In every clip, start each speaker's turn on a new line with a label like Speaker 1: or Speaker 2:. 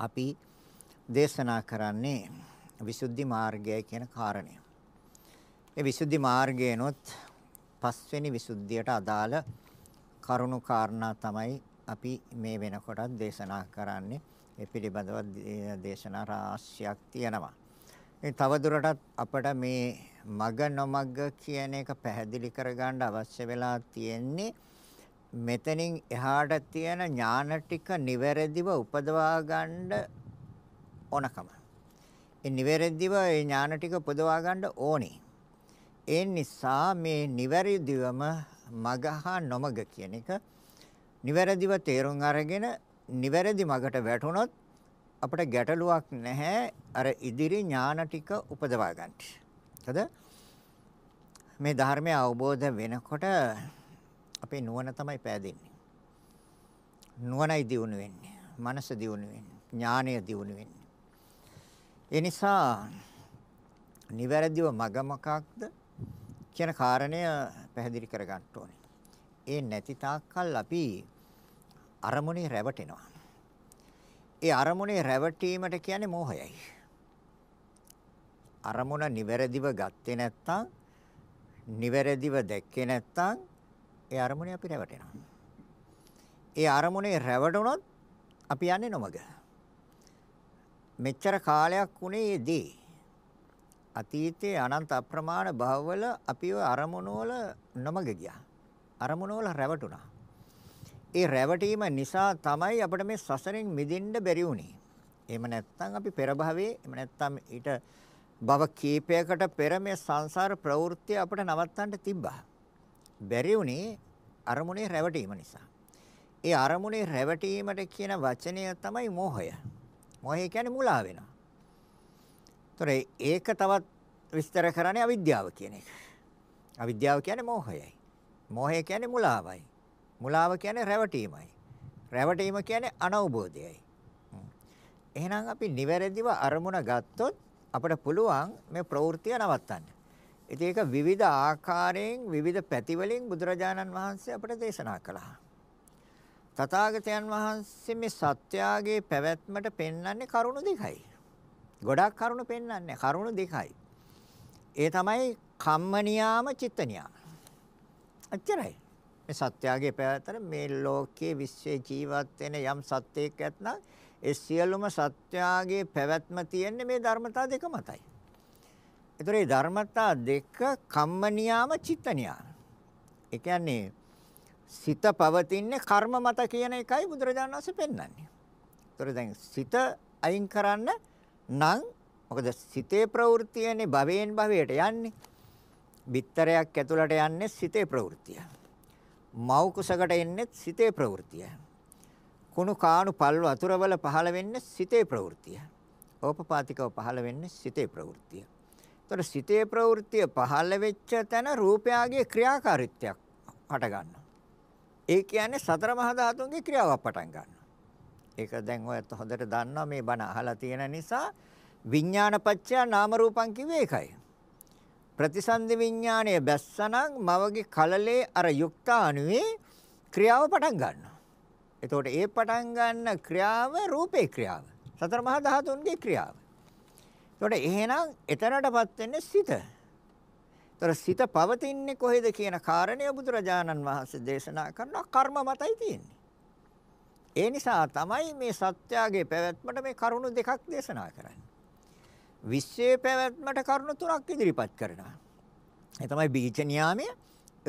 Speaker 1: අපි දේශනා කරන්නේ විසුද්ධි මාර්ගය කියන කාරණය. මේ විසුද්ධි මාර්ගයනොත් පස්වෙනි විසුද්ධියට අදාළ කරුණු කාරණා තමයි අපි මේ වෙනකොටත් දේශනා කරන්නේ. ඒ පිළිබඳව දේශනා රාශියක් තියෙනවා. ඉතින් තවදුරටත් අපට මේ මග නොමග කියන එක පැහැදිලි කරගන්න අවශ්‍ය වෙලා තියෙන්නේ මෙතනින් එහාට තියෙන ඥාන ටික නිවැරදිව උපදවා ගන්න ඕනකම. ඒ නිවැරදිව ඒ ඥාන ටික උපදවා ගන්න ඕනේ. ඒ නිසා මේ නිවැරදිවම මගහා නොමග කියන එක නිවැරදිව තේරුම් අරගෙන නිවැරදි මගට වැටුණොත් අපිට ගැටලුවක් නැහැ අර ඉදිරි ඥාන ටික උපදවා ගන්න. හරිද? මේ ධර්මය අවබෝධ වෙනකොට අපේ නුවණ තමයි පෑදෙන්නේ. නුවණයි දියුණු වෙන්නේ. මනස දියුණු වෙන්නේ. ඥානය දියුණු වෙන්නේ. ඒ නිසා නිවැරදිව මග මොකක්ද කියන කාරණය පැහැදිලි කර ගන්න ඕනේ. ඒ නැති තාක්කල් අපි අරමුණේ රැවටෙනවා. ඒ අරමුණේ රැවටීමට කියන්නේ මෝහයයි. අරමුණ නිවැරදිව ගත්තේ නැත්නම් නිවැරදිව දැක්කේ නැත්නම් ඒ අරමුණේ අපි රැවටෙනවා. ඒ අරමුණේ රැවටුණොත් අපි යන්නේ නොමග. මෙච්චර කාලයක් උනේ ඒ දේ. අතීතයේ අනන්ත අප්‍රමාණ භවවල අපි ඔය අරමුණවල නොමග ගියා. අරමුණවල රැවටුණා. ඒ රැවටීම නිසා තමයි අපිට මේ සසරෙන් මිදෙන්න බැරි වුනේ. එහෙම නැත්නම් අපි පෙර භවයේ එහෙම නැත්නම් ඊට භව කීපයකට පෙර මේ සංසාර ප්‍රවෘත්ති අපිට නවත්තන්න තිබ්බා. බැරි වුණේ අරමුණේ රැවටීම නිසා. ඒ අරමුණේ රැවටීමට කියන වචනය තමයි මෝහය. මෝහය කියන්නේ මුලා වෙනවා. ඒතර ඒක තවත් විස්තර කරන්නේ අවිද්‍යාව කියන එක. අවිද්‍යාව කියන්නේ මෝහයයි. මෝහය කියන්නේ මුලාවයි. මුලාව කියන්නේ රැවටීමයි. රැවටීම කියන්නේ අනවබෝධයයි. එහෙනම් අපි නිවැරදිව අරමුණ ගත්තොත් අපිට පුළුවන් මේ ප්‍රවෘත්තිය නවත්තන්න. ඉතින් ඒක විවිධ ආකාරයෙන් විවිධ පැතිවලින් බුදුරජාණන් වහන්සේ අපට දේශනා කළා. තථාගතයන් වහන්සේ මේ සත්‍යාගේ පැවැත්මට පෙන්වන්නේ කරුණු දෙකයි. ගොඩක් කරුණු පෙන්වන්නේ කරුණු දෙකයි. ඒ තමයි කම්මනියාම චිත්තනියාම. අච්චරයි. මේ සත්‍යාගේ පැවැත්තට මේ ලෝකයේ විශ්වයේ ජීවත් වෙන යම් සත්‍යයක් ඇත්නම් ඒ සියලුම සත්‍යාගේ පැවැත්ම තියෙන්නේ මේ ධර්මතා දෙක මතයි. ඒතර මේ ධර්මතා දෙක කම්ම නියාම චිත්ත නියාම. ඒ කියන්නේ සිත පවතින්නේ කර්ම මත කියන එකයි බුදුරජාණන් වහන්සේ පෙන්වන්නේ. ඒතර දැන් සිත අයින් කරන්න නම් මොකද සිතේ ප්‍රවෘත්තියනේ භවයෙන් භවයට යන්නේ. බිත්තරයක් ඇතුළට යන්නේ සිතේ ප්‍රවෘත්තිය. මව් කුසකට එන්නේ සිතේ ප්‍රවෘත්තිය. කුණු කාණු පල් වතුරවල පහළ වෙන්නේ සිතේ ප්‍රවෘත්තිය. ඕපපාතිකව පහළ වෙන්නේ සිතේ ප්‍රවෘත්තිය. ඒතර සිතේ ප්‍රවෘත්තිය පහළ වෙච්ච තැන රූපයාගේ ක්‍රියාකාරීත්වයක් හට ගන්නවා. ඒ කියන්නේ සතර මහා ධාතුන්ගේ ක්‍රියාවක් පටන් ගන්නවා. ඒක දැන් ඔයත් හොඳට දන්නවා මේ බණ අහලා තියෙන නිසා විඥානපච්චය නාම රූපං කිව්වේ ඒකයි. ප්‍රතිසන්දි විඥාණය බැස්සනම් මවගේ කලලේ අර යුක්තාණුවේ ක්‍රියාව පටන් ගන්නවා. එතකොට ඒ පටන් ගන්න ක්‍රියාව රූපේ ක්‍රියාව. සතර මහා ධාතුන්ගේ ක්‍රියාව. එතකොට එහෙනම් එතරටපත් වෙන්නේ සිත. එතකොට සිත පවතින්නේ කොහෙද කියන කාරණය බුදුරජාණන් වහන්සේ දේශනා කරන කර්ම මතයි තියෙන්නේ. ඒ නිසා තමයි මේ සත්‍යාගයේ පැවැත්මට මේ කරුණු දෙකක් දේශනා කරන්නේ. විශ්වයේ පැවැත්මට කරුණු තුනක් ඉදිරිපත් කරනවා. ඒ තමයි බීජ නියාමය,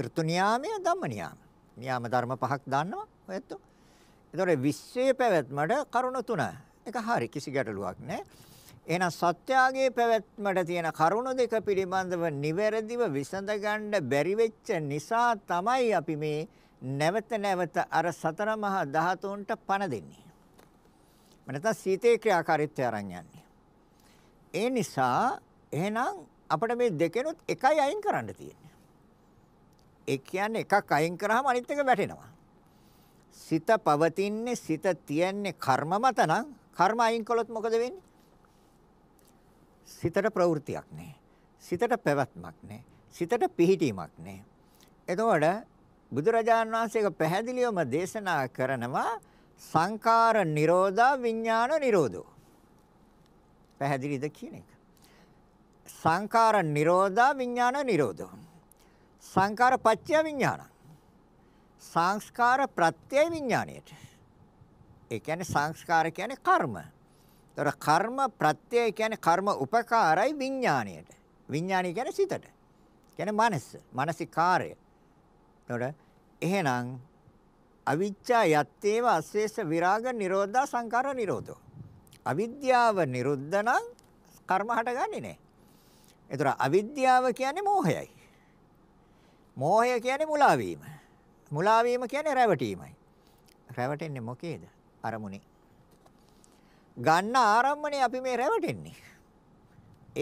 Speaker 1: ඍතු නියාමය, ධම්ම නියාම. නියාම ධර්ම පහක් දාන්නවා ඔයත්. එතකොට විශ්වයේ පැවැත්මට කරුණු තුන. ඒක හරි කිසි ගැටලුවක් නැහැ. එහෙනම් සත්‍යාගයේ පැවැත්මට තියෙන කරුණ දෙක පිළිබඳව නිවැරදිව විසඳගන්න බැරි වෙච්ච නිසා තමයි අපි මේ නැවත නැවත අර සතර මහා ධාතුන්ට පණ දෙන්නේ. මනතත් සීතේ ක්‍රියාකාරීත්වය අරන් යන්නේ. ඒ නිසා එහෙනම් අපිට මේ දෙකෙනුත් එකයි අයින් කරන්න තියෙන්නේ. ඒ කියන්නේ එකක් අයින් කරාම අනිත් එක වැටෙනවා. සිත පවතින්නේ සිත තියන්නේ කර්ම මත නම් කර්ම අයින් කළොත් මොකද වෙන්නේ? සිතට ප්‍රවෘතියක් නැහැ. සිතට පැවැත්මක් නැහැ. සිතට පිහිටීමක් නැහැ. එතකොට බුදුරජාණන් වහන්සේක පැහැදිලිවම දේශනා කරනවා සංකාර නිරෝධා විඥාන නිරෝධෝ. පැහැදිලිද කියන එක. සංකාර නිරෝධා විඥාන නිරෝධෝ. සංකාර පත්‍ය විඥාන. සංස්කාර ප්‍රත්‍ය විඥාණයට. ඒ කියන්නේ සංස්කාර කියන්නේ කර්ම. ඒතර කර්ම ප්‍රත්‍යය කියන්නේ කර්ම උපකාරයි විඥාණයට. විඥාණය කියන්නේ සිතට. කියන්නේ මනස, මානසිකාරය. ඒතර එහෙනම් අවිච්ඡා යත්තේව අශේෂ විරාග නිරෝධා සංකාර නිරෝධෝ. අවිද්‍යාව නිරුද්ධ නම් කර්ම හටගන්නේ නැහැ. ඒතර අවිද්‍යාව කියන්නේ මෝහයයි. මෝහය කියන්නේ මුලාවීම. මුලාවීම කියන්නේ රැවටීමයි. රැවටෙන්නේ මොකේද? අරමුණේ ගන්න ආරම්මණය අපි මේ රැවටෙන්නේ.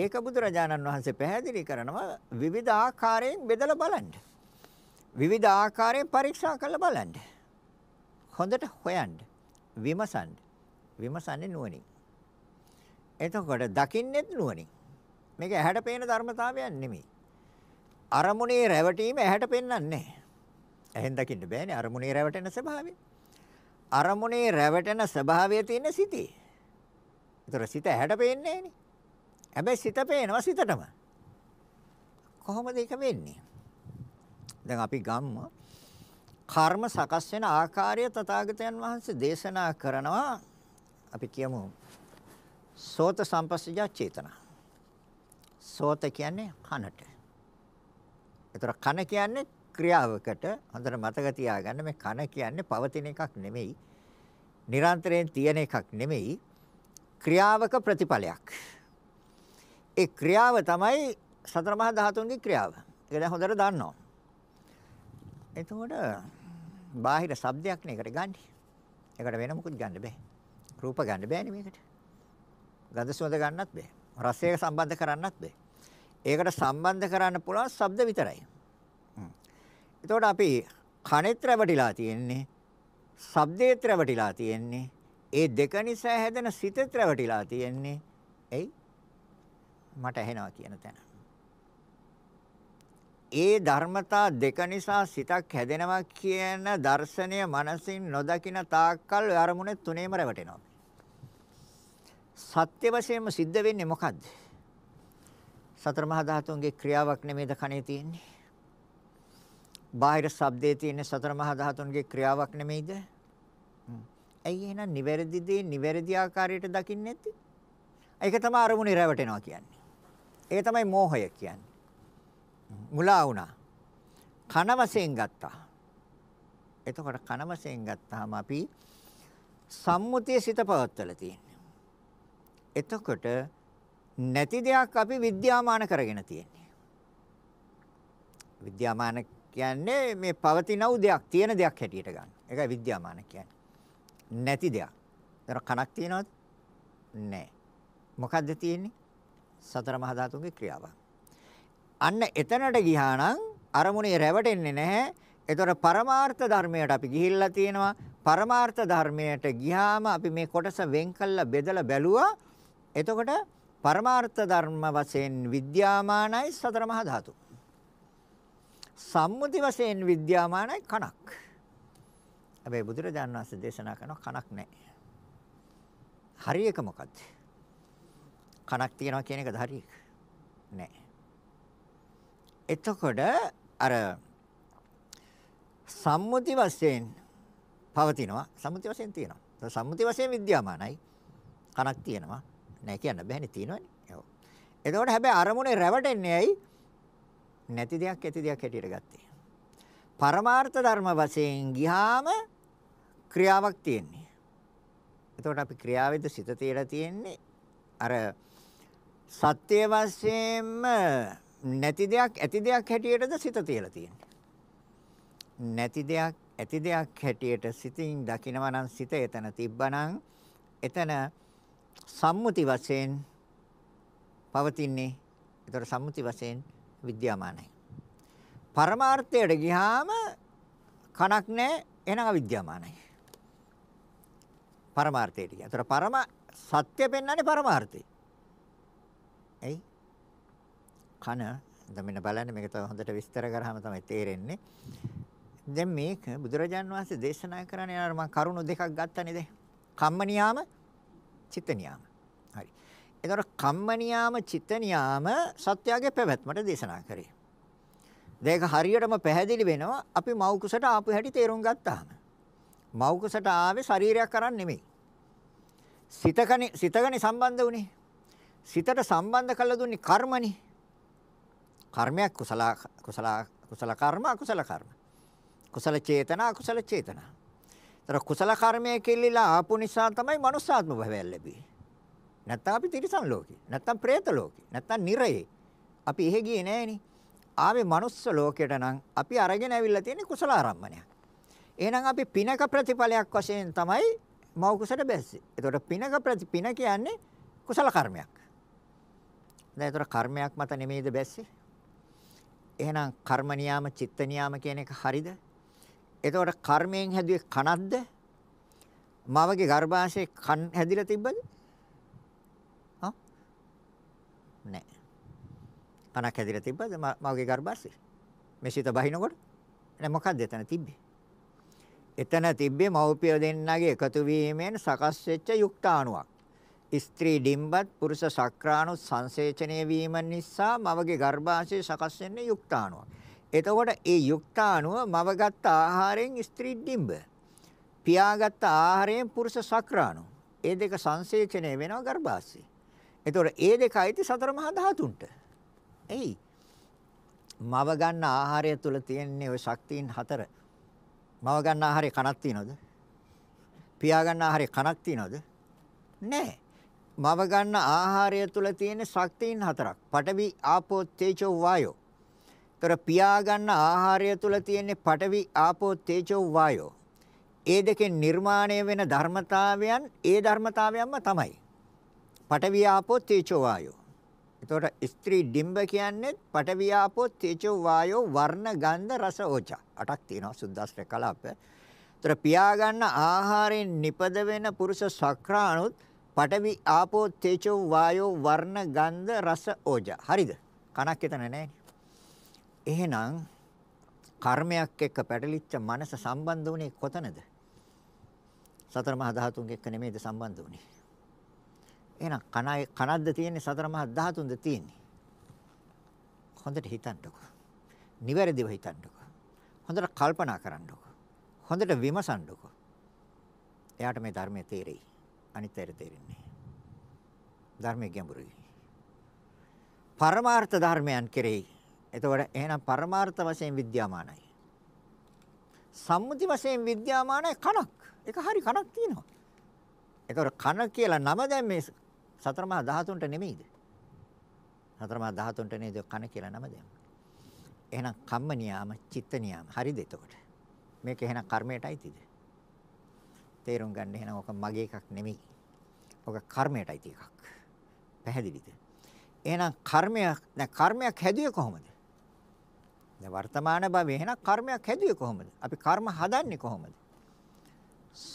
Speaker 1: ඒක බුදුරජාණන් වහන්සේ පැහැදිලි කරනවා විවිධ ආකාරයෙන් බෙදලා බලන්න. විවිධ ආකාරයෙන් පරීක්ෂා කරලා බලන්න. හොඳට හොයන්න. විමසන්න. විමසන්නේ නුවණින්. එතකොට දකින්නෙත් නුවණින්. මේක ඇහැට පේන ධර්මතාවයක් නෙමෙයි. අරමුණේ රැවටීම ඇහැට පෙන්වන්නේ නැහැ. ඇහෙන් දකින්න බෑනේ අරමුණේ රැවටෙන ස්වභාවය. අරමුණේ රැවටෙන ස්වභාවය තියෙන සිතේ. ඒතර සිත ඇහැට පේන්නේ නෑනේ. හැබැයි සිත පේනවා සිතටම. කොහොමද ඒක වෙන්නේ? දැන් අපි ගම්ම කර්ම සකස් වෙන ආකාරය තථාගතයන් වහන්සේ දේශනා කරනවා අපි කියමු සෝත සම්පස්සජා චේතනා සෝත කියන්නේ කනට ඒතර කන කියන්නේ ක්‍රියාවකට හොඳට මතක තියාගන්න මේ කන කියන්නේ පවතින එකක් නෙමෙයි නිරන්තරයෙන් තියෙන එකක් නෙමෙයි ක්‍රියාවක ප්‍රතිඵලයක්. ඒ ක්‍රියාව තමයි සතර මහා ධාතුන්ගේ ක්‍රියාව. ඒක දැන් හොඳට දන්නවා. එතකොට බාහිර શબ્දයක් නේ ඒකට ගන්න. ඒකට වෙන මොකුත් ගන්න බෑ. රූප ගන්න බෑනේ මේකට. ගඳ සුවඳ ගන්නත් බෑ. රසය සම්බන්ධ කරන්නත් බෑ. ඒකට සම්බන්ධ කරන්න පුළුවන් શબ્ද විතරයි. එතකොට අපි කණෙත් රැවටිලා තියෙන්නේ. ශබ්දේත් රැවටිලා තියෙන්නේ. ඒ දෙක නිසා හැදෙන සිත ත්‍රවටිලා තියෙන්නේ. එයි මට ඇහෙනවා කියන තැන. ඒ ධර්මතා දෙක නිසා සිතක් හැදෙනවා කියන දර්ශනය මනසින් නොදකින තාක්කල් ඔය අරමුණේ තුනේම රැවටෙනවා. සත්‍ය වශයෙන්ම සිද්ධ වෙන්නේ මොකද්ද? සතර මහා ධාතුන්ගේ ක්‍රියාවක් නෙමෙයිද කණේ තියෙන්නේ? බාහිර ශබ්දයේ තියෙන සතර මහා ධාතුන්ගේ ක්‍රියාවක් නෙමෙයිද? ඇයි එහෙනම් නිවැරදි දේ නිවැරදි ආකාරයට දකින්නේ නැත්තේ? ඒක තමයි අරමුණේ රැවටෙනවා කියන්නේ. ඒක තමයි මෝහය කියන්නේ. මුලා වුණා. කන වශයෙන් ගත්තා. එතකොට කන වශයෙන් ගත්තාම අපි සම්මුතිය සිත පවත්වලා තියෙන්නේ. එතකොට නැති දෙයක් අපි විද්‍යාමාන කරගෙන තියෙන්නේ. විද්‍යාමාන කියන්නේ මේ පවතිනව දෙයක් තියෙන දෙයක් හැටියට ගන්න. ඒකයි විද්‍යාමාන කියන්නේ. නැති දෙයක්. ඒතර කණක් තියනවද? නැහැ. මොකද්ද තියෙන්නේ? සතර මහා ධාතුන්ගේ ක්‍රියාවක්. අන්න එතනට ගියා නම් අරමුණේ රැවටෙන්නේ නැහැ. ඒතර පරමාර්ථ ධර්මයට අපි ගිහිල්ලා තියෙනවා. පරමාර්ථ ධර්මයට ගියාම අපි මේ කොටස වෙන් කළා බෙදලා බැලුවා. එතකොට පරමාර්ථ ධර්ම වශයෙන් විද්‍යාමානයි සතර මහා ධාතු. සම්මුති වශයෙන් විද්‍යාමානයි කණක්. හැබැයි බුදුරජාණන් වහන්සේ දේශනා කරන කණක් නැහැ. හරි එක මොකද්ද? කණක් තියනවා කියන එකද හරි එක? නැහැ. එතකොට අර සම්මුති වශයෙන් පවතිනවා සම්මුති වශයෙන් තියෙනවා. සම්මුති වශයෙන් විද්‍යාමානයි. කණක් තියෙනවා. නැහැ කියන්න බෑනේ තියෙනවනේ. ඔව්. එතකොට හැබැයි අරමුණේ රැවටෙන්නේ ඇයි? නැති දෙයක් ඇති දෙයක් හැටියට ගත්තේ. පරමාර්ථ ධර්ම වශයෙන් ගියාම ක්‍රියාවක් තියෙන්නේ. එතකොට අපි ක්‍රියාවේද සිත තියලා තියෙන්නේ අර සත්‍ය වශයෙන්ම නැති දෙයක් ඇති දෙයක් හැටියටද සිත තියලා තියෙන්නේ. නැති දෙයක් ඇති දෙයක් හැටියට සිතින් දකිනවා නම් සිත එතන තිබ්බනම් එතන සම්මුති වශයෙන් පවතින්නේ. ඒතර සම්මුති වශයෙන් විද්‍යාමානයි. පරමාර්ථයට ගියාම කණක් නැහැ එහෙනම් අවිද්‍යාමානයි. පරමාර්ථයට කියන. ඒතර පරම සත්‍ය පෙන්වන්නේ පරමාර්ථය. එයි කන දැන් මෙන්න බලන්න මේක තව හොඳට විස්තර කරාම තමයි තේරෙන්නේ. දැන් මේක බුදුරජාන් වහන්සේ දේශනා කරන්නේ අර මම කරුණු දෙකක් ගත්තනේ දැන්. කම්ම නියාම, චිත්ත නියාම. හරි. එතකොට කම්ම නියාම, චිත්ත නියාම සත්‍යයේ පැවැත්මට දේශනා කරේ. දෙක හරියටම පැහැදිලි වෙනවා අපි මෞකුසට ආපු හැටි තේරුම් ගත්තාම. මෞකසට ආවේ ශරීරයක් අරන් නෙමෙයි. සිතකනේ සිතකනේ සම්බන්ධ වුනේ. සිතට සම්බන්ධ කළ දුන්නේ කර්මනේ. කර්මයක් කුසල කුසල කුසල කර්ම අකුසල කර්ම. කුසල චේතනා අකුසල චේතනා. ඒතර කුසල කර්මය කෙල්ලිලා ආපු නිසා තමයි manussාත්ම භවය ලැබෙන්නේ. නැත්තම් අපි තිරිසන් ලෝකේ. නැත්තම් പ്രേත ලෝකේ. නැත්තම් නිරයේ. අපි එහෙ ගියේ නෑනේ. ආවේ manuss ලෝකයට නම් අපි අරගෙන ඇවිල්ලා තියෙන්නේ කුසල ආරම්මණයක්. එහෙනම් අපි පිනක ප්‍රතිඵලයක් වශයෙන් තමයි මව කුසට බැස්සේ. එතකොට පිනක ප්‍රතිපින කියන්නේ කුසල කර්මයක්. දැන් ඒතර කර්මයක් මත නෙමෙයිද බැස්සේ? එහෙනම් කර්ම නියාම චිත්ත නියාම කියන එක හරිද? එතකොට කර්මයෙන් හැදුවේ කනක්ද? මවගේ ගර්භාෂයේ කන් හැදිලා තිබ්බද? ආ? නෑ. කනක් හැදිලා තිබ්බද මවගේ ගර්භාෂයේ? මේ සිත බහිනකොට? නෑ මොකක්ද එතන තිබ්බේ? එතන තිබ්බේ මව්පිය දෙන්නාගේ එකතු වීමෙන් සකස් වෙච්ච යුක්තාණුවක්. ස්ත්‍රී ඩිම්බත් පුරුෂ සක්‍රාණු සංසේචනය වීම නිසා මවගේ ගර්භාෂය සකස් වෙන්නේ යුක්තාණුවක්. එතකොට ඒ යුක්තාණුව මව ගත්ත ආහාරයෙන් ස්ත්‍රී ඩිම්බ. පියාගත් ආහාරයෙන් පුරුෂ සක්‍රාණු. ඒ දෙක සංසේචනය වෙනවා ගර්භාෂයේ. එතකොට ඒ දෙකයි සතර මහා ධාතුන්ට. එයි. මව ගන්න ආහාරය තුල තියෙන්නේ ওই ශක්තියින් හතර. මව ගන්න ආහාරේ කණක් තියනවද? පියා ගන්න ආහාරේ කණක් තියනවද? නැහැ. මව ගන්න ආහාරය තුල තියෙන ශක්තියින් හතරක්. පඨවි, ආපෝ, තේජෝ, වායෝ. ତොර පියා ගන්න ආහාරය තුල තියෙන පඨවි, ආපෝ, තේජෝ, වායෝ. ඒ දෙකෙන් නිර්මාණය වෙන ධර්මතාවයන් ඒ ධර්මතාවයන්ම තමයි. පඨවි, ආපෝ, තේජෝ, වායෝ. එතකොට ස්ත්‍රී ඩිම්බ කියන්නේ පඨවි ආපෝ තේජෝ වායෝ වර්ණ ගන්ධ රස ඕජා. අටක් තියෙනවා සුද්දාස්ත්‍ර කලාප. එතකොට පියාගන්න ආහාරයෙන් නිපද වෙන පුරුෂ සක්‍රාණුත් පඨවි ආපෝ තේජෝ වායෝ වර්ණ ගන්ධ රස ඕජා. හරිද? කණක් එතන නැහැ එහෙනම් කර්මයක් එක්ක පැටලිච්ච මනස සම්බන්ධ වුණේ කොතනද? සතර මහා ධාතුන් එක්ක නෙමෙයිද සම්බන්ධ වුණේ? එහෙනම් කණයි කනක්ද තියෙන්නේ සතර මහා ධාතුන්ද තියෙන්නේ. හොඳට හිතන්නකෝ. නිවැරදිව හිතන්නකෝ. හොඳට කල්පනා කරන්නකෝ. හොඳට විමසන්නකෝ. එයාට මේ ධර්මයේ තේරෙයි. අනිත් ඇර තේරෙන්නේ. ධර්මයේ ගැඹුරුයි. පරමාර්ථ ධර්මයන් කෙරෙහි. එතකොට එහෙනම් පරමාර්ථ වශයෙන් විද්‍යාමානයි. සම්මුති වශයෙන් විද්‍යාමානයි කණක්. ඒක හරි කණක් තියෙනවා. ඒතකොට කන කියලා නම දැන් මේ සතර මහා ධාතුන්ට නෙමෙයිද? සතර මහා ධාතුන්ට නේද කන කියලා නම දැම්මේ. එහෙනම් කම්ම නියාම, චිත්ත නියාම. හරිද එතකොට? මේක එහෙනම් කර්මයටයි තියද? තේරුම් ගන්න එහෙනම් ඔක මගේ එකක් නෙමෙයි. ඔක කර්මයටයි තිය එකක්. පැහැදිලිද? එහෙනම් කර්මයක් දැන් කර්මයක් හැදුවේ කොහොමද? දැන් වර්තමාන භවයේ එහෙනම් කර්මයක් හැදුවේ කොහොමද? අපි කර්ම හදන්නේ කොහොමද?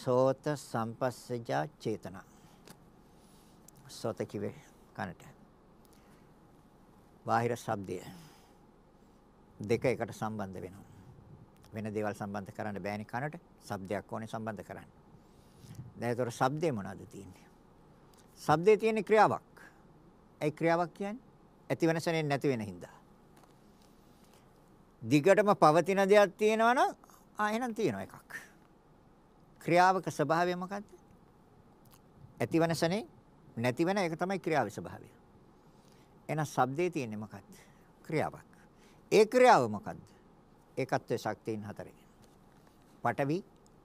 Speaker 1: සෝත සම්පස්සජා චේතනා සෝත කිවේ කනට. බාහිර ශබ්දය දෙක එකට සම්බන්ධ වෙනවා. වෙන දේවල් සම්බන්ධ කරන්න බෑනේ කනට. ශබ්දයක් ඕනේ සම්බන්ධ කරන්න. දැන් ඒතර ශබ්දේ මොනවද තියෙන්නේ? ශබ්දේ තියෙන ක්‍රියාවක්. ඒ ක්‍රියාවක් කියන්නේ ඇති වෙන සැනෙන් නැති වෙන හින්දා. දිගටම පවතින දෙයක් තියෙනවා නම් ආ එහෙනම් තියෙනවා එකක්. ක්‍රියාවක ස්වභාවය මොකද්ද? ඇතිවන සැනේ නැති වෙන ඒක තමයි ක්‍රියාවේ ස්වභාවය. එහෙනම් shabdේ තියෙන්නේ මොකක්ද? ක්‍රියාවක්. ඒ ක්‍රියාව මොකක්ද? ඒකත්වයේ ශක්තියින් හතරේ. පඨවි,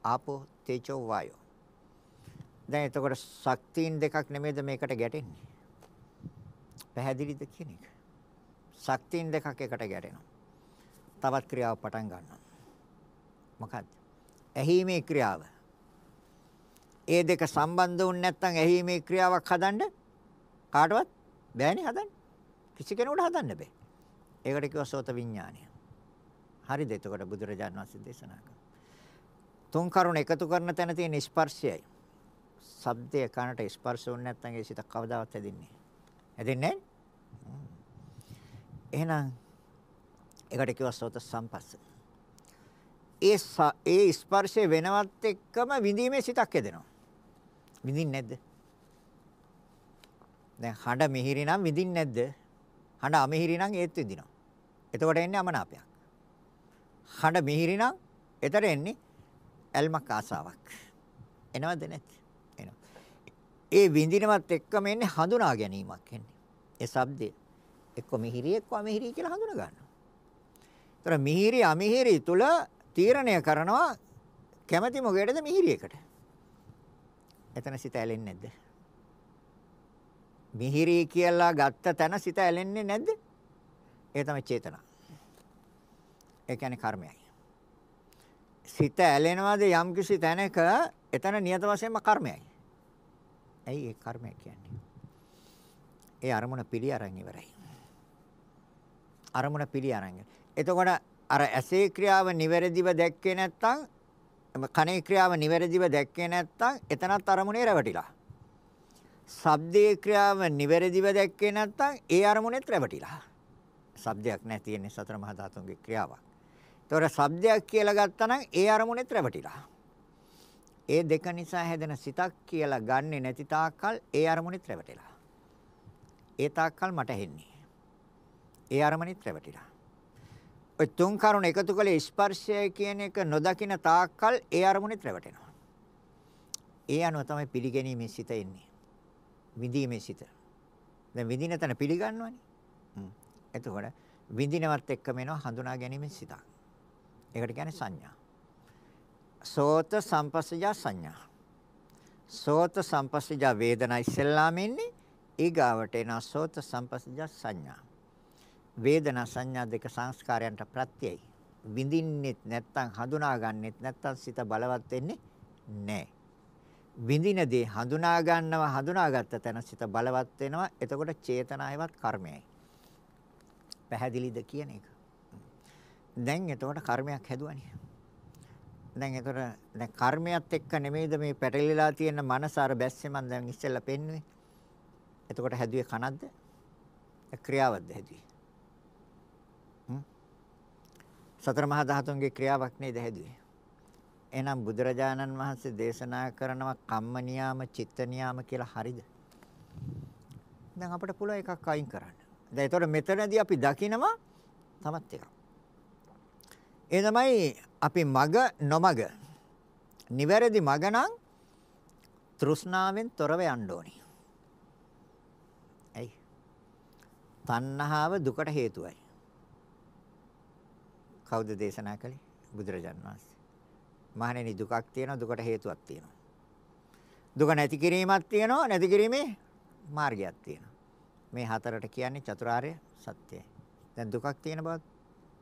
Speaker 1: ආපෝ, තේජෝ, වායෝ. දැන් එතකොට ශක්තියින් දෙකක් නෙමෙයිද මේකට ගැටෙන්නේ? පැහැදිලිද කියන එක? ශක්තියින් දෙකක් එකට ගැටෙනවා. තවත් ක්‍රියාවක් පටන් ගන්නවා. මොකක්ද? ඇහිීමේ ක්‍රියාව. ඒ දෙක සම්බන්ධ වුනේ නැත්නම් ඇහිීමේ ක්‍රියාවක් හදන්න කාටවත් බෑනේ හදන්න. කිසි කෙනෙකුට හදන්න බෑ. ඒකට කිව්වා සෝත විඥානය. හරිද? එතකොට බුදුරජාණන් වහන්සේ දේශනා කළා. තුන් කරුණ එකතු කරන තැන තියෙන ස්පර්ශයයි. ශබ්දය කනට ස්පර්ශ වුනේ නැත්නම් ඒ සිත කවදාවත් හැදින්නේ නැහැ. හැදින්නේ නැහැ. එහෙනම් ඒකට කිව්වා සෝත සම්පස්සේ. ඒ ඒ ස්පර්ශය වෙනවත් එක්කම විඳීමේ සිතක් හැදෙනවා. විඳින්නේ නැද්ද? දැන් හඬ මිහිරි නම් විඳින්නේ නැද්ද? හඬ අමිහිරි නම් ඒත් විඳිනවා. එතකොට එන්නේ අමනාපයක්. හඬ මිහිරි නම් එතර එන්නේ ඇල්මක් ආසාවක්. එනවද නැද්ද? එනවා. ඒ විඳිනවත් එක්කම එන්නේ හඳුනා ගැනීමක් එන්නේ. ඒ શબ્දය එක්ක මිහිරි එක්ක අමිහිරි කියලා හඳුනා ගන්නවා. ඒතර මිහිරි අමිහිරි තුල තීරණය කරනවා කැමැති මොකේද මිහිරි එකට. එතන සිත ඇලෙන්නේ නැද්ද? මිහිරි කියලා ගත්ත තැන සිත ඇලෙන්නේ නැද්ද? ඒ තමයි චේතනා. ඒ කියන්නේ කර්මයයි. සිත ඇලෙනවාද යම්කිසි තැනක එතන නියත වශයෙන්ම කර්මයයි. ඇයි ඒ කර්මය කියන්නේ? ඒ අරමුණ පිළි අරන් ඉවරයි. අරමුණ පිළි අරන්. එතකොට අර ඇසේ ක්‍රියාව නිවැරදිව දැක්කේ නැත්නම් කනේ ක්‍රියාව නිවැරදිව දැක්කේ නැත්නම් එතනත් අරමුණේ රැවටිලා. ශබ්දයේ ක්‍රියාව නිවැරදිව දැක්කේ නැත්නම් ඒ අරමුණෙත් රැවටිලා. ශබ්දයක් නැහැ තියෙන්නේ සතර මහා ධාතුන්ගේ ක්‍රියාවක්. ඒතොර ශබ්දයක් කියලා ගත්තනම් ඒ අරමුණෙත් රැවටිලා. ඒ දෙක නිසා හැදෙන සිතක් කියලා ගන්නෙ නැති තාක්කල් ඒ අරමුණෙත් රැවටිලා. ඒ තාක්කල් මට හෙන්නේ. ඒ අරමුණෙත් රැවටිලා. ඔය තුන් කරුණ එකතු කළේ ස්පර්ශය කියන එක නොදකින තාක්කල් ඒ අරමුණෙත් රැවටෙනවා. ඒ අනුව තමයි පිළිගැනීමේ සිත එන්නේ. විඳීමේ සිත. දැන් විඳින තැන පිළිගන්නවනේ. හ්ම්. එතකොට විඳිනවත් එක්කම එනවා හඳුනා ගැනීමේ සිතක්. ඒකට කියන්නේ සංඥා. සෝත සම්පස්සජා සංඥා. සෝත සම්පස්සජා වේදනා ඉස්සෙල්ලාම එන්නේ ඊගාවට එන සෝත සම්පස්සජා සංඥා. වේදනා සංඥා දෙක සංස්කාරයන්ට ප්‍රත්‍යයයි. විඳින්නෙත් නැත්තම් හඳුනාගන්නෙත් නැත්තම් සිත බලවත් වෙන්නේ නැහැ. විඳින දේ හඳුනා ගන්නවා හඳුනාගත්ත තැන සිත බලවත් වෙනවා. එතකොට චේතනායවත් කර්මයයි. පැහැදිලිද කියන එක. දැන් එතකොට කර්මයක් හැදුවනේ. දැන් එතකොට දැන් කර්මයක් එක්ක නෙමෙයිද මේ පැටලිලා තියෙන මනස අර බැස්සේ මන් දැන් ඉස්සෙල්ලා පෙන්නුවේ. එතකොට හැදුවේ කනක්ද? ක්‍රියාවක්ද හැදුවේ? සතර මහා ධාතුන්ගේ ක්‍රියාවක් නේද හැදුවේ. එහෙනම් බුදුරජාණන් වහන්සේ දේශනා කරනවා කම්ම නියාම චිත්ත නියාම කියලා හරිද? දැන් අපිට පුළුවන් එකක් අයින් කරන්න. දැන් ඒතකොට මෙතනදී අපි දකිනවා තමත් එකක්. ඒ තමයි අපි මග නොමග. නිවැරදි මග නම් තෘෂ්ණාවෙන් තොරව යන්න ඕනේ. ඇයි? තණ්හාව දුකට හේතුවයි. කවුද දේශනා කළේ? බුදුරජාන් වහන්සේ. මහණෙනි දුකක් තියෙනවා දුකට හේතුවක් තියෙනවා. දුක නැති කිරීමක් තියෙනවා නැති කිරීමේ මාර්ගයක් තියෙනවා. මේ හතරට කියන්නේ චතුරාර්ය සත්‍යයි. දැන් දුකක් තියෙන බව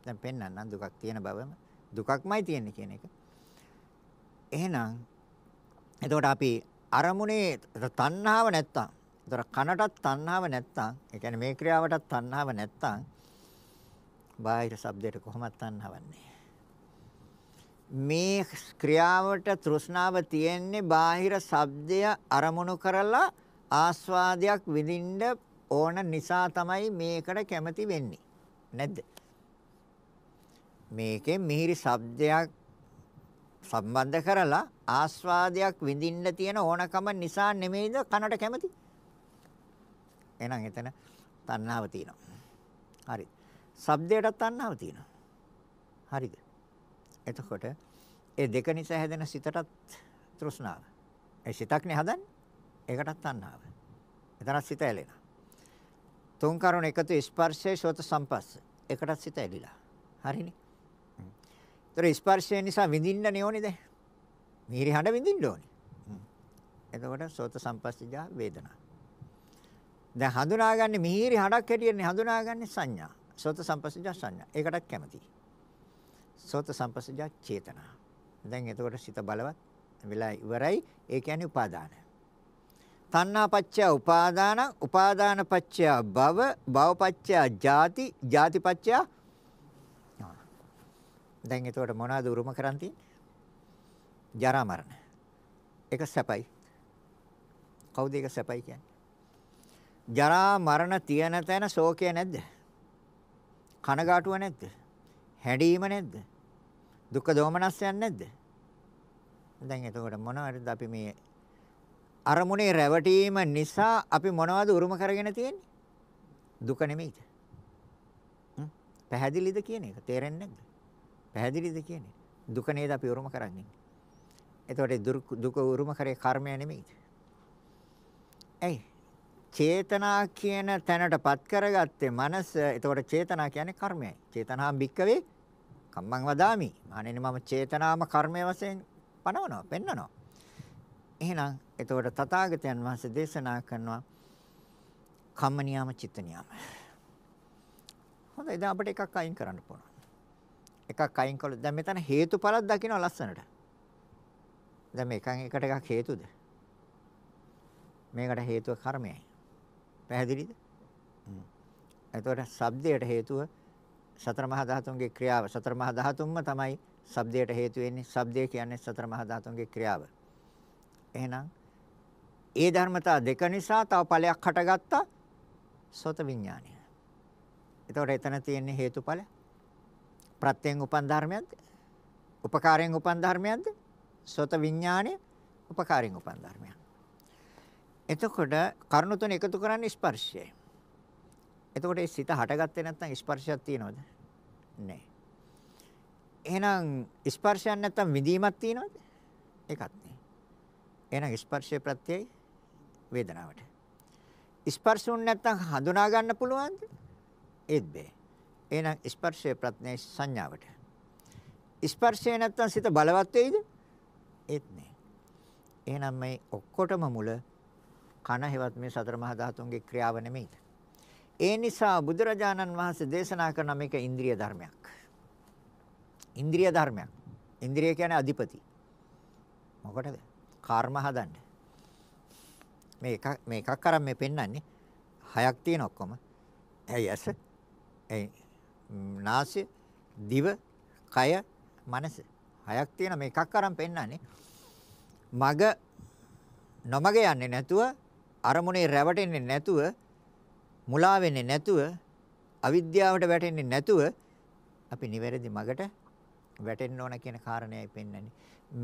Speaker 1: දැන් පෙන්වන්නම් දුකක් තියෙන බවම දුකක්මයි තියෙන්නේ කියන එක. එහෙනම් එතකොට අපි අරමුණේ තණ්හාව නැත්තම් එතකොට කනටත් තණ්හාව නැත්තම් ඒ කියන්නේ මේ ක්‍රියාවටත් තණ්හාව නැත්තම් බාහිර ශබ්දයට කොහොමත් තණ්හවන්නේ. මේ ක්‍රියාවට තෘෂ්ණාව තියෙන්නේ බාහිර ශබ්දය අරමුණු කරලා ආස්වාදයක් විඳින්න ඕන නිසා තමයි මේකට කැමති වෙන්නේ. නැද්ද? මේකේ මිහිරි ශබ්දයක් සම්බන්ධ කරලා ආස්වාදයක් විඳින්න තියෙන ඕනකම නිසා නෙමෙයිද කනට කැමති? එහෙනම් එතන තණ්හාව තියෙනවා. හරිද? ශබ්දයටත් තණ්හාව තියෙනවා. හරිද? එතකොට ඒ දෙක නිසා හැදෙන සිතටත් තෘෂ්ණාව. ඒ සිතක්නේ හදන්නේ. ඒකටත් තණ්හාව. එතරම් සිත ඇලෙනවා. තුන් කරුණ එකතු ස්පර්ශයේ සෝත සම්පස්ස. ඒකටත් සිත ඇලිලා. හරිනේ. ඒතර ස්පර්ශය නිසා විඳින්න නෙෝනේ දැන්. මිහිරි හඬ විඳින්න ඕනේ. එතකොට සෝත සම්පස්සජා වේදනා. දැන් හඳුනාගන්නේ මිහිරි හඬක් හැටියනේ හඳුනාගන්නේ සංඥා. සෝත සම්පස්සජා සංඥා. ඒකටත් කැමතියි. සෝත සම්පස්සජා චේතනා. දැන් එතකොට සිත බලවත් වෙලා ඉවරයි. ඒ කියන්නේ උපාදාන. තණ්හා පච්චය උපාදාන, උපාදාන පච්චය භව, භව පච්චය ජාති, ජාති පච්චය දැන් එතකොට මොනවද උරුම කරන් තියෙන්නේ? ජරා මරණ. ඒක සැපයි. කවුද ඒක සැපයි කියන්නේ? ජරා මරණ තියෙන තැන ශෝකය නැද්ද? කනගාටුව නැද්ද? හැඬීම නැද්ද? දුක දෝමනස්යක් නැද්ද? දැන් එතකොට මොනවද අපි මේ අරමුණේ රැවටීම නිසා අපි මොනවද උරුම කරගෙන තියෙන්නේ? දුක නෙමෙයිද? පැහැදිලිද කියන එක තේරෙන්නේ නැද්ද? පැහැදිලිද කියන්නේ? දුක නේද අපි උරුම කරන්නේ. එතකොට දුක උරුම කරේ කර්මය නෙමෙයිද? ඇයි? චේතනා කියන තැනටපත් කරගත්තේ මනස. එතකොට චේතනා කියන්නේ කර්මයයි. චේතනාම් භික්කවේ කම්මං වදාමි. අනේනේ මම චේතනාම කර්මය වශයෙන් පනවනවා, පෙන්නනවා. එහෙනම් එතකොට තථාගතයන් වහන්සේ දේශනා කරනවා කම්ම නියම චිත්ත නියම. හොඳයි දැන් අපිට එකක් අයින් කරන්න පුළුවන්. එකක් අයින් කළොත් දැන් මෙතන හේතුඵලක් දකින්න ලස්සනට. දැන් මේකන් එකට එකක් හේතුද? මේකට හේතුව කර්මයයි. පැහැදිලිද? එතකොට ශබ්දයට හේතුව සතර මහා ධාතුන්ගේ ක්‍රියාව. සතර මහා ධාතුන්ම තමයි ශබ්දයට හේතු වෙන්නේ. ශබ්දය කියන්නේ සතර මහා ධාතුන්ගේ ක්‍රියාව. එහෙනම් ඒ ධර්මතා දෙක නිසා තව ඵලයක් හටගත්තා සොත විඥානය. එතකොට එතන තියෙන්නේ හේතුඵල. ප්‍රත්‍යයෙන් උපන් ධර්මයක්ද? උපකාරයෙන් උපන් ධර්මයක්ද? සොත විඥානය උපකාරයෙන් උපන් ධර්මයක්. එතකොට කරුණු තුන එකතු කරන්නේ ස්පර්ශය. එතකොට ඒ සිත හටගත්තේ නැත්නම් ස්පර්ශයක් තියනවද? නැහැ. එහෙනම් ස්පර්ශයක් නැත්නම් විඳීමක් තියනවද? ඒකත් නැහැ. එහෙනම් ස්පර්ශය ප්‍රත්‍යයයි වේදනාවට. ස්පර්ශුන් නැත්තම් හඳුනා ගන්න පුළුවන්ද? ඒත් බෑ. එහෙනම් ස්පර්ශය ප්‍රඥා සංඥාවට. ස්පර්ශය නැත්තම් සිත බලවත් වෙයිද? ඒත් නෑ. එහෙනම් මේ ඔක්කොටම මුල කන හෙවත් මේ සතර මහා ධාතුන්ගේ ක්‍රියාව නෙමෙයි. ඒ නිසා බුදුරජාණන් වහන්සේ දේශනා කරන මේක ඉන්ද්‍රිය ධර්මයක්. ඉන්ද්‍රිය ධර්මයක්. ඉන්ද්‍රිය කියන්නේ අධිපති. මොකටද? කර්ම හදන්න. මේ එක මේ එකක් අරන් මේ පෙන්වන්නේ හයක් තියෙන ඔක්කොම. ඇයි ඇස? ඇයි නාසය, දිව, කය, මනස. හයක් තියෙන මේ එකක් අරන් පෙන්වන්නේ මග නොමග යන්නේ නැතුව අරමුණේ රැවටෙන්නේ නැතුව මුලා වෙන්නේ නැතුව අවිද්‍යාවට වැටෙන්නේ නැතුව අපි නිවැරදි මගට වැටෙන්න ඕන කියන කාරණේයි පෙන්වන්නේ.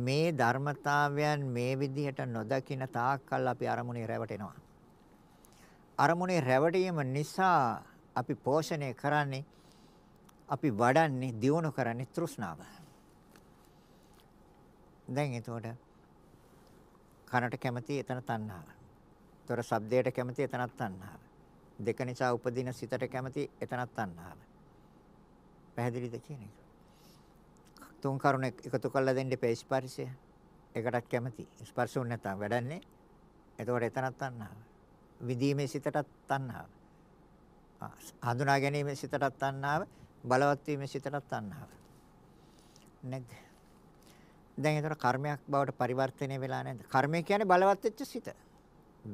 Speaker 1: මේ ධර්මතාවයන් මේ විදිහට නොදකින තාක්කල් අපි අරමුණේ රැවටෙනවා. අරමුණේ රැවටීම නිසා අපි පෝෂණය කරන්නේ අපි වඩන්නේ දියුණු කරන්නේ තෘෂ්ණාව. දැන් එතකොට කනට කැමති එතන තණ්හාව. ඒතොර ශබ්දයට කැමති එතනත් තණ්හාව. දෙක නිසා උපදින සිතට කැමති එතනත් තණ්හාව. පැහැදිලිද කියන එක? තුන් කරුණ එකතු කරලා දෙන්න දෙපේ ස්පර්ශය. ඒකටත් කැමති. ස්පර්ශ වුණ නැත්නම් වැඩන්නේ. එතකොට එතනත් තණ්හාව. විදීමේ සිතටත් තණ්හාව. හඳුනා ගැනීමේ සිතටත් තණ්හාව, බලවත් වීමේ සිතටත් තණ්හාව. නැද්ද? දැන් ඒතර කර්මයක් බවට පරිවර්තනය වෙලා නැද්ද? කර්මය කියන්නේ බලවත් වෙච්ච සිත.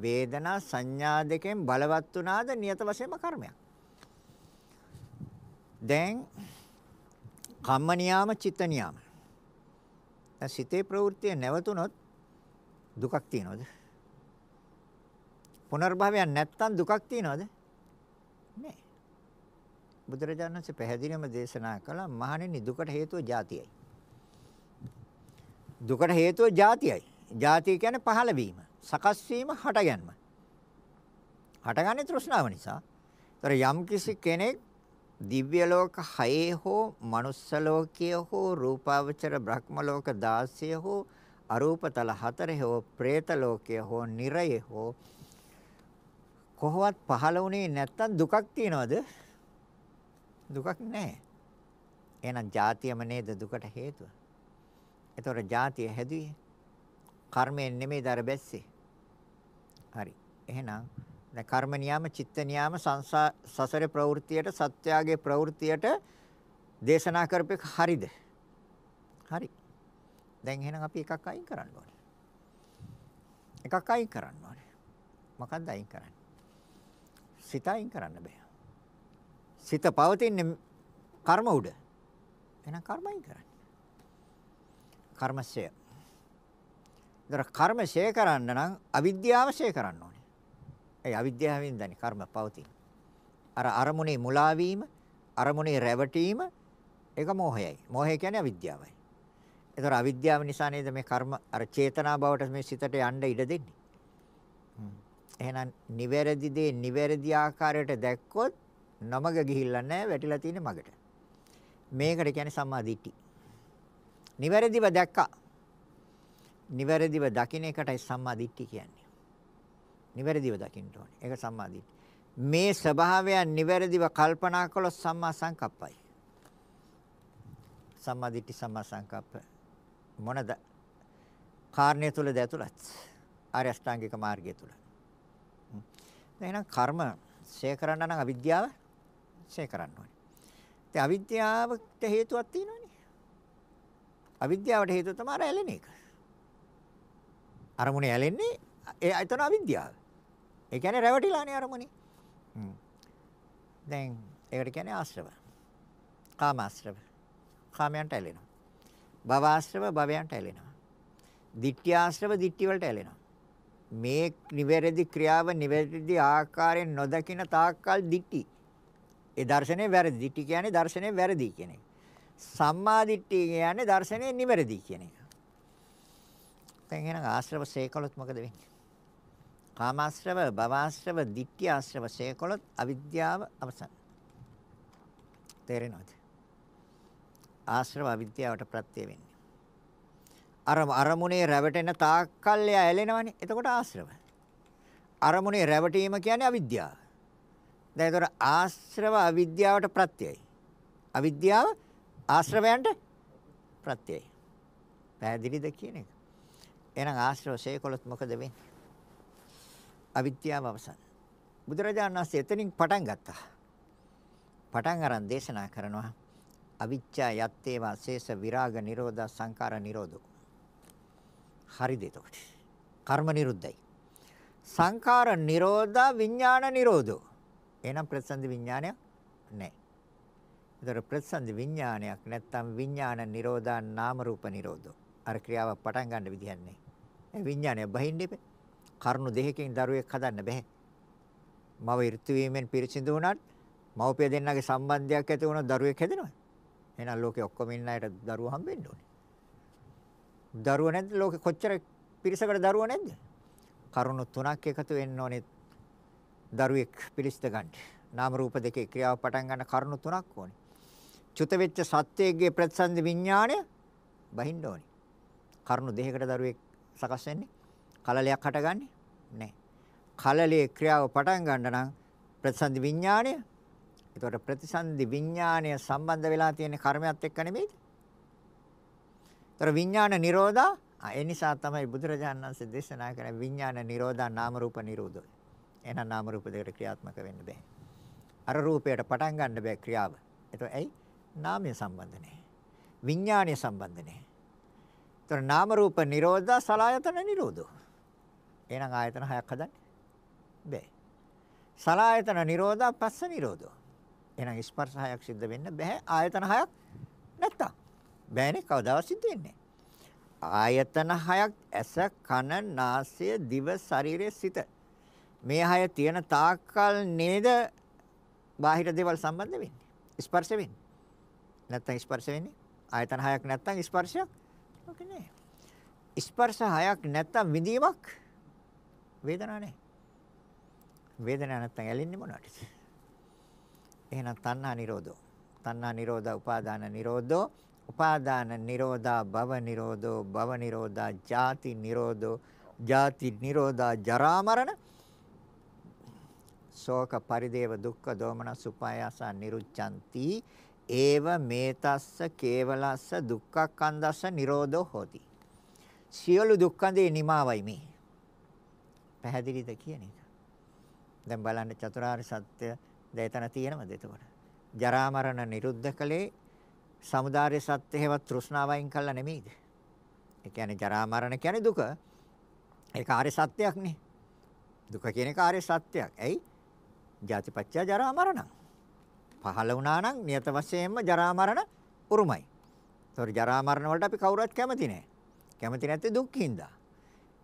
Speaker 1: වේදනා සංඥා දෙකෙන් බලවත් වුණාද නියත වශයෙන්ම කර්මයක්. දැන් කම්ම නියාම චිත්ත නියාම. දැන් සිතේ ප්‍රවෘත්තිය නැවතුනොත් දුකක් තියනවද? පුනර්භවයක් නැත්තම් දුකක් තියනවද? නෑ. බුදුරජාණන් වහන්සේ පැහැදිලිවම දේශනා කළා මහණෙනි දුකට හේතුව જાතියයි. දුකට හේතුව જાතියයි. જાතිය කියන්නේ පහළ වීම. සකස් වීම හටගැන්ම. හටගන්නේ තෘෂ්ණාව නිසා. ඒතර යම්කිසි කෙනෙක් දිව්‍ය ලෝක 6 හෝ manuss ලෝකයේ හෝ රූපාවචර බ්‍රහ්ම ලෝක 16 හෝ අරූපතල 4 හෝ പ്രേත ලෝකයේ හෝ නිරය හෝ කොහොවත් පහළ වුණේ නැත්තම් දුකක් තියනවද? දුකක් නැහැ. එහෙනම් જાතියම නේද දුකට හේතුව. ඒතොර જાතිය හැදුවේ. කර්මයෙන් නෙමෙයි දර බැස්සේ. හරි. එහෙනම් දැන් කර්ම නියම, චිත්ත නියම සසරේ ප්‍රවෘත්තියට, සත්‍යාගේ ප්‍රවෘත්තියට දේශනා කරපෙක හරිද? හරි. දැන් එහෙනම් අපි එකක් අයින් කරන්න ඕනේ. එකක් අයින් කරන්න ඕනේ. මොකක්ද අයින් කරන්නේ? සිත අයින් කරන්න බෑ. සිත පවතින්නේ කර්ම උඩ. එහෙනම් කර්ම අයින් කරන්න. කර්මශය ඒතර කර්ම ෂේ කරන්න නම් අවිද්‍යාව ෂේ කරන්න ඕනේ. ඒ අවිද්‍යාවෙන් දැනි කර්ම පවතින. අර අරමුණේ මුලා වීම, අරමුණේ රැවටීම ඒක මෝහයයි. මෝහය කියන්නේ අවිද්‍යාවයි. ඒතර අවිද්‍යාව නිසා නේද මේ කර්ම අර චේතනා බවට මේ සිතට යන්න ඉඩ දෙන්නේ. එහෙනම් නිවැරදි දේ නිවැරදි ආකාරයට දැක්කොත් නමග ගිහිල්ලා නැහැ වැටිලා තියෙන මගට. මේකට කියන්නේ සම්මා දිට්ඨි. නිවැරදිව දැක්කා නිවැරදිව දකින්න එකටයි සම්මා දිට්ඨිය කියන්නේ. නිවැරදිව දකින්න ඕනේ. ඒක සම්මා දිට්ඨිය. මේ ස්වභාවය නිවැරදිව කල්පනා කළොත් සම්මා සංකප්පයි. සම්මා දිට්ඨි සම්මා සංකප්ප මොනද? කාරණය තුලද ඇතුළත්. ආර්ය අෂ්ටාංගික මාර්ගය තුල. එහෙනම් කර්ම ෂේ කරන්න නම් අවිද්‍යාව ෂේ කරන්න ඕනේ. ඉතින් අවිද්‍යාවට හේතුවක් තියෙනවනේ. අවිද්‍යාවට හේතුව තමයි ඇලෙන එක. අරමුණේ ඇලෙන්නේ ඒ එතන අවිද්‍යාව. ඒ කියන්නේ රැවටිලානේ අරමුණේ. හ්ම්. දැන් ඒකට කියන්නේ ආශ්‍රව. කාම ආශ්‍රව. කාමයන්ට ඇලෙනවා. භව ආශ්‍රව භවයන්ට ඇලෙනවා. ditthi ආශ්‍රව ditthi වලට ඇලෙනවා. මේ නිවැරදි ක්‍රියාව නිවැරදි ආකාරයෙන් නොදකින තාක්කල් ditthi. ඒ දර්ශනේ වැරදි. ditthi කියන්නේ දර්ශනේ වැරදි කියන එක. සම්මා ditthi කියන්නේ දර්ශනේ නිවැරදි කියන එක. පැත්තෙන් එන ආශ්‍රව සේකලොත් මොකද වෙන්නේ? කාමාශ්‍රව, භවආශ්‍රව, ditthි ආශ්‍රව සේකලොත් අවිද්‍යාව අවසන්. තේරෙනවද? ආශ්‍රව අවිද්‍යාවට ප්‍රත්‍ය වෙන්නේ. අර අරමුණේ රැවටෙන තාක්කල් එයා ඇලෙනවනේ. එතකොට ආශ්‍රව. අරමුණේ රැවටීම කියන්නේ අවිද්‍යාව. දැන් ඒතර ආශ්‍රව අවිද්‍යාවට ප්‍රත්‍යයයි. අවිද්‍යාව ආශ්‍රවයන්ට ප්‍රත්‍යයයි. පැහැදිලිද කියන එක? එහෙනම් ආශ්‍රව ශේකොලොත් මොකද වෙන්නේ? අවිද්‍යාව අවසන්. බුදුරජාණන් වහන්සේ එතනින් පටන් ගත්තා. පටන් අරන් දේශනා කරනවා අවිච්ඡා යත්තේ වාසේස විරාග නිරෝධ සංකාර නිරෝධෝ. හරිද එතකොට? කර්ම නිරුද්ධයි. සංකාර නිරෝධ විඥාන නිරෝධෝ. එහෙනම් ප්‍රතිසන්දි විඥානයක් නැහැ. ඒතර ප්‍රතිසන්දි විඥානයක් නැත්තම් විඥාන නිරෝධා නාම රූප නිරෝධෝ. අර ක්‍රියාව පටන් ගන්න විදිහක් නැහැ. විඥානය බහින්න එපා. කරුණු දෙකකින් දරුවෙක් හදන්න බෑ. මව ඍතු වීමෙන් පිරිසිදු වුණත් මව්පිය දෙන්නගේ සම්බන්ධයක් ඇති වුණොත් දරුවෙක් හැදෙනවා. එහෙනම් ලෝකේ ඔක්කොම ඉන්න අයට දරුවෝ හම්බෙන්න ඕනේ. දරුවෝ නැද්ද ලෝකේ කොච්චර පිරිසකට දරුවෝ නැද්ද? කරුණු තුනක් එකතු වෙන්න ඕනේ දරුවෙක් පිළිස්ත ගන්න. නාම රූප දෙකේ ක්‍රියාව පටන් ගන්න කරුණු තුනක් ඕනේ. චුත වෙච්ච සත්‍යයේ ප්‍රතිසන්දි විඥාණය බහින්න ඕනේ. කරුණු දෙකකට දරුවෙක් සකස් වෙන්නේ. කලලයක් හටගන්නේ නැහැ. කලලයේ ක්‍රියාව පටන් ගන්න නම් ප්‍රතිසන්දි විඥාණය. ඒතකොට ප්‍රතිසන්දි විඥාණය සම්බන්ධ වෙලා තියෙන කර්මයක් එක්ක නෙමෙයිද? ඒතර විඥාන නිරෝධා ඒ නිසා තමයි බුදුරජාණන් වහන්සේ දේශනා කරන විඥාන නිරෝධා නාම රූප නිරෝධය. එහෙනම් නාම රූප දෙකට ක්‍රියාත්මක වෙන්න බෑ. අර රූපයට පටන් ගන්න බෑ ක්‍රියාව. ඒතකොට ඇයි? නාමය සම්බන්ධ නැහැ. විඥාණය සම්බන්ධ නැහැ. ඒතර නාම රූප නිරෝධා සලායතන නිරෝධෝ. එහෙනම් ආයතන හයක් හදන්න බෑ. සලායතන නිරෝධා පස්ස නිරෝධෝ. එහෙනම් ස්පර්ශ හයක් සිද්ධ වෙන්න බෑ ආයතන හයක් නැත්තම්. බෑනේ කවදාවත් සිද්ධ වෙන්නේ ආයතන හයක් ඇස කන නාසය දිව ශරීරය සිත මේ හය තියෙන තාක්කල් නේද බාහිර දේවල් සම්බන්ධ වෙන්නේ ස්පර්ශ වෙන්නේ නැත්තම් ස්පර්ශ වෙන්නේ ආයතන හයක් නැත්තම් ස්පර්ශයක් ඕක නෑ. ස්පර්ශ හයක් නැත්තම් විඳීමක් වේදනාවක් නෑ. වේදනාවක් නැත්තම් ඇලෙන්නේ මොනවටද? එහෙනම් තණ්හා නිරෝධෝ. තණ්හා නිරෝධා උපාදාන නිරෝධෝ. උපාදාන නිරෝධා භව නිරෝධෝ. භව නිරෝධා ජාති නිරෝධෝ. ජාති නිරෝධා ජරා මරණ ශෝක පරිදේව දුක්ඛ දෝමන සුපායාස නිරුච්ඡanti ඒව මේතස්ස කේවලස්ස දුක්ඛක්ඛන්දස්ස නිරෝධෝ හෝති. සියලු දුක්ඛන්දේ නිමාවයි මේ. පැහැදිලිද කියන එක. දැන් බලන්න චතුරාර්ය සත්‍ය දැයතන තියෙනවද එතකොට? ජරා මරණ නිරුද්ධ කළේ samudāre සත්‍යේවත් තෘෂ්ණාවයින් කළා නෙමෙයිද? ඒ කියන්නේ ජරා මරණ කියන්නේ දුක. ඒක ආර්ය සත්‍යයක් නේ. දුක කියන එක ආර්ය සත්‍යයක්. ඇයි? ජාතිපච්චය ජරා මරණං. පහළ වුණා නම් නියත වශයෙන්ම ජරා මරණ උරුමයි. ඒතොර ජරා මරණ වලට අපි කවුරුවත් කැමති නැහැ. කැමති නැත්තේ දුක්ඛින්දා.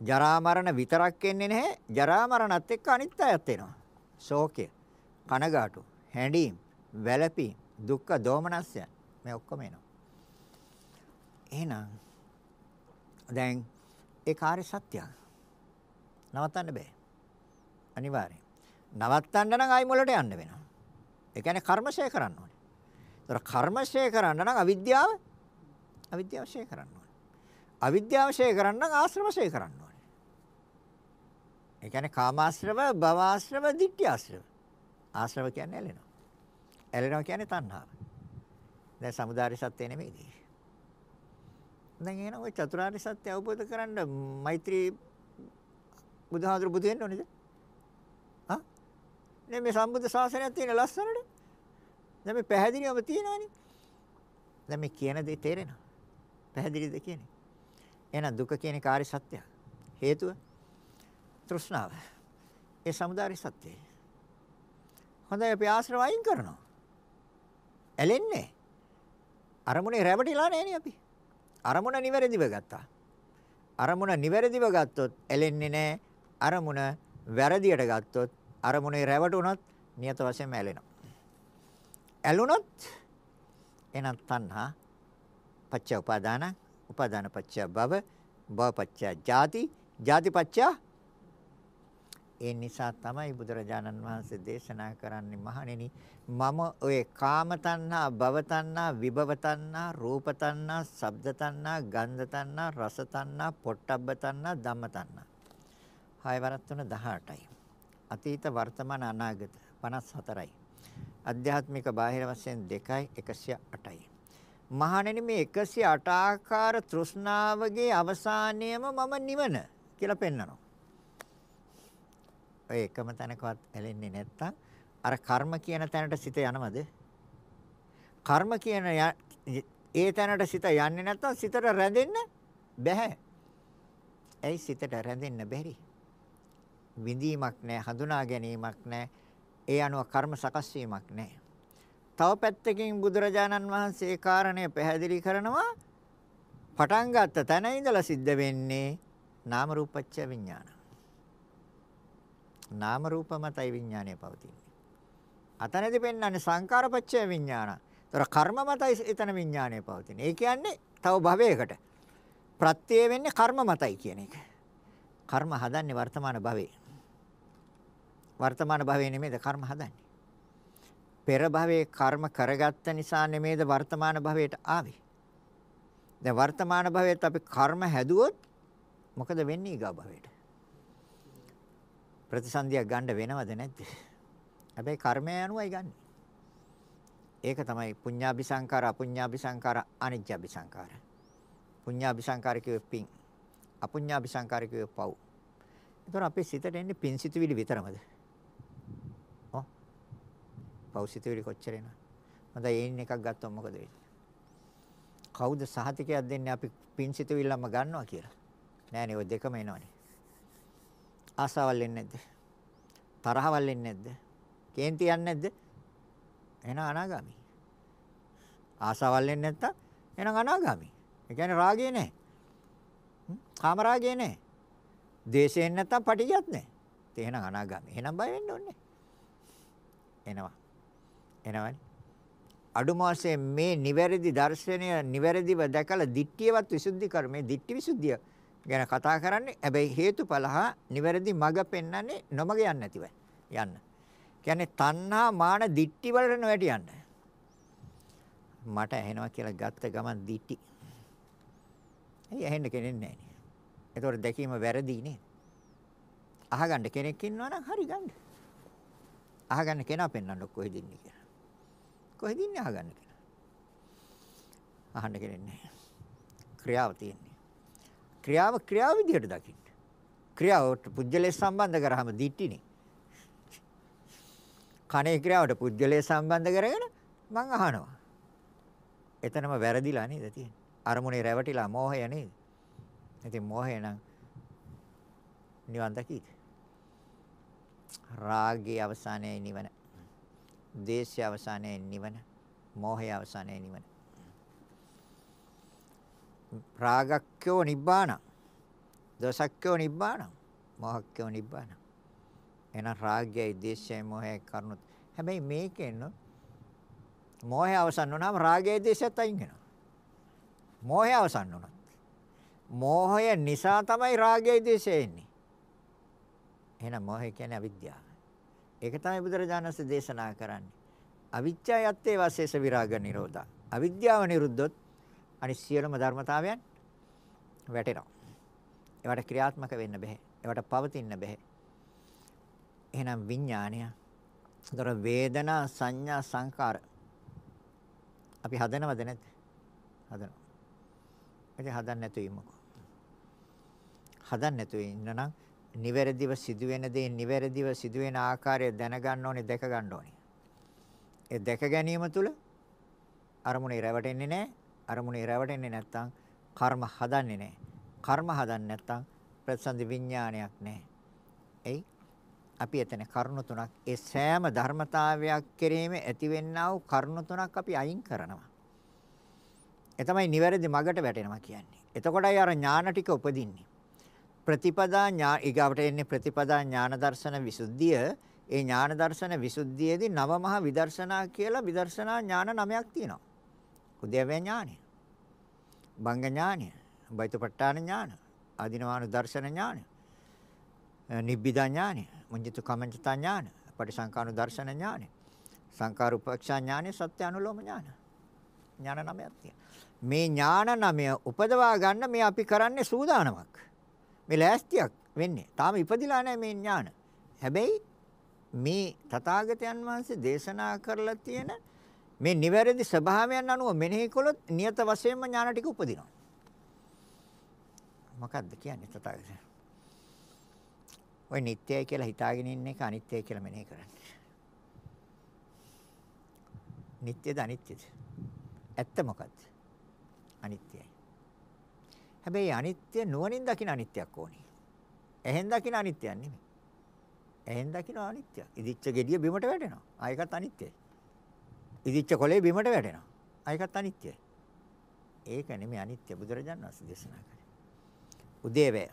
Speaker 1: ජරා මරණ විතරක් එන්නේ නැහැ. ජරා මරණත් එක්ක අනිත් අයත් එනවා. ශෝකය, කනගාටු, හැඬීම්, වැළපීම්, දුක්ඛ දෝමනස්යන් මේ ඔක්කොම එනවා. එහෙනම් දැන් ඒ කාර්ය සත්‍යය නවත්තන්න බෑ. අනිවාර්යෙන්. නවත්තන්න නම් ආයි මොලට යන්න වෙනවා. ඒ කියන්නේ කර්මශය කරන්න ඕනේ. ඒතර කර්මශය කරන්න නම් අවිද්‍යාව අවිද්‍යාවශය කරන්න ඕනේ. අවිද්‍යාවශය කරන්න නම් ආශ්‍රමශය කරන්න ඕනේ. ඒ කියන්නේ කාමාශ්‍රව, භවආශ්‍රව, ditthිආශ්‍රව. ආශ්‍රව කියන්නේ ඇලෙනවා. ඇලෙනවා කියන්නේ තණ්හාව. දැන් samudāri satya නෙමෙයිද? දැන් එහෙනම් ওই චතුරාර්ය සත්‍ය අවබෝධ කරන්න මෛත්‍රී බුදුහාඳුරු බුදු වෙන්න ඕනේද? නේ මේ සම්බුද්ධ ශාසනයක් තියෙන ලස්සනට. දැන් මේ පැහැදිලිවම තියෙනවනේ. දැන් මේ කියන දේ තේරෙනවා. පැහැදිලිද කියන්නේ? එහෙනම් දුක කියන්නේ කාර්ය සත්‍යයක්. හේතුව තෘෂ්ණාව. ඒ samudāri සත්‍යය. හොඳයි අපි ආශ්‍රව අයින් කරනවා. ඇලෙන්නේ. අරමුණේ රැවටිලා නෑනේ අපි. අරමුණ නිවැරදිව ගත්තා. අරමුණ නිවැරදිව ගත්තොත් ඇලෙන්නේ නෑ. අරමුණ වැරදියට ගත්තොත් අරමුණේ රැවටුනොත් නියත වශයෙන්ම ඇලෙනවා. ඇලුනොත් එනම් තණ්හා පච්ච උපාදාන උපාදාන පච්ච භව භව පච්ච ජාති ජාති පච්ච ඒ නිසා තමයි බුදුරජාණන් වහන්සේ දේශනා කරන්නේ මහණෙනි මම ඔය කාම තණ්හා භව තණ්හා විභව තණ්හා රූප තණ්හා ශබ්ද තණ්හා ගන්ධ තණ්හා රස තණ්හා පොට්ටබ්බ තණ්හා ධම්ම තණ්හා හය වරක් තුන 18යි අතීත වර්තමාන අනාගත 54යි. අධ්‍යාත්මික බාහිර වශයෙන් 2යි 108යි. මහණෙනි මේ 108 ආකාර තෘෂ්ණාවගේ අවසානයම මම නිවන කියලා පෙන්නනවා. ඔය එකම තැනකවත් ඇලෙන්නේ නැත්තම් අර කර්ම කියන තැනට සිත යනවද? කර්ම කියන ඒ තැනට සිත යන්නේ නැත්තම් සිතට රැඳෙන්න බැහැ. ඇයි සිතට රැඳෙන්න බැරි? විඳීමක් නැහැ, හඳුනා ගැනීමක් නැහැ. ඒ අනුව කර්ම සකස් වීමක් නැහැ. තව පැත්තකින් බුදුරජාණන් වහන්සේ කාරණය පැහැදිලි කරනවා පටන් ගත්ත තැන ඉඳලා සිද්ධ වෙන්නේ නාම රූපච්ඡ විඥාන. නාම රූප මතයි විඥානය පවතින්නේ. අතනදී පෙන්වන්නේ සංකාරපච්ඡ විඥාන. ඒතර කර්ම මතයි එතන විඥානය පවතින්නේ. ඒ කියන්නේ තව භවයකට ප්‍රත්‍ය වෙන්නේ කර්ම මතයි කියන එක. කර්ම හදන්නේ වර්තමාන භවේ. වර්තමාන භවයේ නෙමෙයිද කර්ම හදන්නේ. පෙර භවයේ කර්ම කරගත්ත නිසා නෙමෙයිද වර්තමාන භවයට ආවේ. දැන් වර්තමාන භවයේත් අපි කර්ම හැදුවොත් මොකද වෙන්නේ ඊගා භවයට? ප්‍රතිසන්දියක් ගන්න වෙනවද නැද්ද? හැබැයි කර්මය අනුවයි ගන්න. ඒක තමයි පුඤ්ඤාபிසංකාර අපුඤ්ඤාபிසංකාර අනිච්චාபிසංකාර. පුඤ්ඤාபிසංකාර කිව්වෙ පිං. අපුඤ්ඤාபிසංකාර කිව්වෙ පව්. ඒතර අපේ සිතට එන්නේ පිං සිතුවිලි විතරමද? පෞසිතවිලි කොච්චර එනවද? මම දැන් ඒන් එකක් ගත්තොත් මොකද වෙන්නේ? කවුද සහතිකයක් දෙන්නේ අපි පින්සිතවිල්ලම ගන්නවා කියලා? නෑනේ ඔය දෙකම එනවනේ. ආසාවල් එන්නේ නැද්ද? තරහවල් එන්නේ නැද්ද? කේන්ති යන්නේ නැද්ද? එහෙනම් අනාගාමි. ආසාවල් එන්නේ නැත්තම් එහෙනම් අනාගාමි. ඒ කියන්නේ රාගය නැහැ. කාම රාගය නැහැ. දේශයෙන් නැත්තම් පටිගියත් නැහැ. එහෙනම් අනාගාමි. එහෙනම් බය වෙන්න ඕනේ. එනවා. එනවනේ. අඩුම වශයෙන් මේ නිවැරදි දර්ශනය නිවැරදිව දැකලා දිට්ඨියවත් විසුද්ධි කර්මයේ දිට්ඨි විසුද්ධිය ගැන කතා කරන්නේ. හැබැයි හේතුඵල හා නිවැරදි මඟ පෙන්වන්නේ නොමග යන්නේ නැතිව යන්න. කියන්නේ තණ්හා මාන දිට්ඨි වලට නොවැටියන්න. මට ඇහෙනවා කියලා ගත්ත ගමන් දිට්ටි. ඇයි ඇහෙන්න කෙනෙක් නැහැ නේ. ඒතකොට දැකීම වැරදි නේ. අහගන්න කෙනෙක් ඉන්නවා නම් හරි ගන්න. අහගන්න කෙනා පෙන්වන්න කොහෙද ඉන්නේ කියලා. කොහෙද ඉන්නේ අහගන්න කියලා. අහන්න කෙනෙක් නැහැ. ක්‍රියාව තියෙන්නේ. ක්‍රියාව ක්‍රියාව විදිහට දකින්න. ක්‍රියාවට පුජ්‍යලේ සම්බන්ධ කරාම දිට්ටිනේ. කණේ ක්‍රියාවට පුජ්‍යලේ සම්බන්ධ කරගෙන මං අහනවා. එතනම වැරදිලා නේද තියෙන්නේ. අරමුණේ රැවටිලා මෝහය නේද? ඉතින් මෝහය නම් නිවන් දකීද? රාගයේ අවසානයයි නිවන. ද්වේෂය අවසානයේ නිවන, මෝහය අවසානයේ නිවන. රාගක්කෝ නිබ්බාණං, දෝසක්කෝ නිබ්බාණං, මෝහක්කෝ නිබ්බාණං. එන රාගයයි, ද්වේෂයයි, මෝහයයි කරුණුත්. හැබැයි මේකෙන්න මෝහය අවසන් වුණාම රාගයයි, ද්වේෂයත් අයින් වෙනවා. මෝහය අවසන් වුණා. මෝහය නිසා තමයි රාගයයි, ද්වේෂයයි එන්නේ. එහෙනම් මොහේ කියන්නේ අවිද්‍යාව. ඒක තමයි බුදුරජාණන් වහන්සේ දේශනා කරන්නේ. අවිච්ඡා යත්තේ වාසේස විරාග නිරෝධා. අවිද්‍යාව නිරුද්ධොත් අනිත් සියලුම ධර්මතාවයන් වැටෙනවා. ඒවට ක්‍රියාත්මක වෙන්න බෑ. ඒවට පවතින්න බෑ. එහෙනම් විඥානය. ඒතර වේදනා සංඥා සංකාර අපි හදනවද නැද්ද? හදනවා. ඉතින් හදන්න නැතුව ඉමුකෝ. හදන්න නැතුව ඉන්න නම් නිවැරදිව සිදුවෙන දේ නිවැරදිව සිදුවෙන ආකාරය දැනගන්න ඕනේ දැක ගන්න ඕනේ. ඒ දැක ගැනීම තුළ අරමුණේ රැවටෙන්නේ නැහැ. අරමුණේ රැවටෙන්නේ නැත්තම් කර්ම හදන්නේ නැහැ. කර්ම හදන්නේ නැත්තම් ප්‍රතිසන්දි විඥානයක් නැහැ. එයි අපි එතන කරුණු තුනක් ඒ සෑම ධර්මතාවයක් කෙරෙහිම ඇතිවෙනා වූ කරුණු තුනක් අපි අයින් කරනවා. ඒ තමයි නිවැරදි මගට වැටෙනවා කියන්නේ. එතකොටයි අර ඥාන ටික උපදින්නේ. ප්‍රතිපදා ඥා ඊගාවට එන්නේ ප්‍රතිපදා ඥාන දර්ශන විසුද්ධිය. ඒ ඥාන දර්ශන විසුද්ධියේදී නව මහ විදර්ශනා කියලා විදර්ශනා ඥාන නමයක් තියෙනවා. උද්‍යවය ඥානය. බංග ඥානය, බයිතපට්ඨාන ඥාන, ආධිනවානු දර්ශන ඥානය, නිබ්බිදා ඥානය, මුඤ්ජිත කමඤ්චතා ඥාන, පටිසංකානු දර්ශන ඥානය, සංකාර උපක්ෂා ඥානය, සත්‍ය අනුලෝම ඥාන. ඥාන නමයක් තියෙනවා. මේ ඥාන නමය උපදවා ගන්න මේ අපි කරන්නේ සූදානමක්. මේ ලෑස්තියක් වෙන්නේ. තාම ඉපදිලා නැහැ මේ ඥාන. හැබැයි මේ තථාගතයන් වහන්සේ දේශනා කරලා තියෙන මේ නිවැරදි ස්වභාවයන් අනුව මෙනෙහි කළොත් නියත වශයෙන්ම ඥාන ටික උපදිනවා. මොකද්ද කියන්නේ තථාගතයන්? ඔය නිට්ටයයි කියලා හිතාගෙන ඉන්න එක අනිත්‍යයි කියලා මෙනෙහි කරන්න. නිට්ටයද අනිත්‍යද? ඇත්ත මොකද්ද? අනිත්‍යයි. හැබැයි අනිත්‍ය නුවණින් දකින අනිත්‍යක් ඕනේ. එහෙන් දකින අනිත්‍යයක් නෙමෙයි. එහෙන් දකින අනිත්‍යයක්. ඉදිච්ච gediya බිමට වැටෙනවා. ආයකත් අනිත්‍යයි. ඉදිච්ච කොලේ බිමට වැටෙනවා. ආයකත් අනිත්‍යයි. ඒක නෙමෙයි අනිත්‍ය බුදුරජාණන් වහන්සේ දේශනා කරේ. උදේවැය.